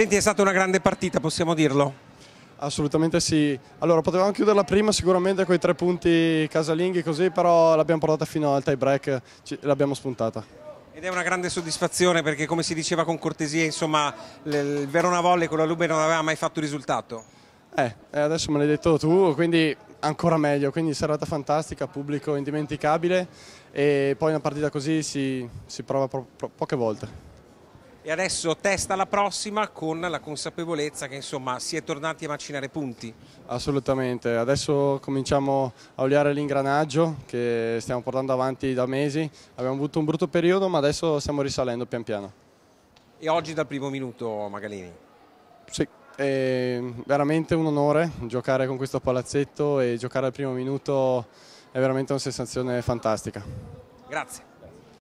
Senti, è stata una grande partita, possiamo dirlo? Assolutamente sì. Allora, potevamo chiuderla prima sicuramente con i tre punti casalinghi così, però l'abbiamo portata fino al tie break, l'abbiamo spuntata. Ed è una grande soddisfazione perché come si diceva con cortesia, insomma, il Verona Volle con la Lube non aveva mai fatto risultato. Eh, adesso me l'hai detto tu, quindi ancora meglio, quindi serata fantastica, pubblico indimenticabile e poi una partita così si, si prova po poche volte e adesso testa la prossima con la consapevolezza che insomma si è tornati a macinare punti. Assolutamente, adesso cominciamo a oliare l'ingranaggio che stiamo portando avanti da mesi, abbiamo avuto un brutto periodo ma adesso stiamo risalendo pian piano. E oggi dal primo minuto Magalini? Sì, è veramente un onore giocare con questo palazzetto e giocare al primo minuto è veramente una sensazione fantastica. Grazie.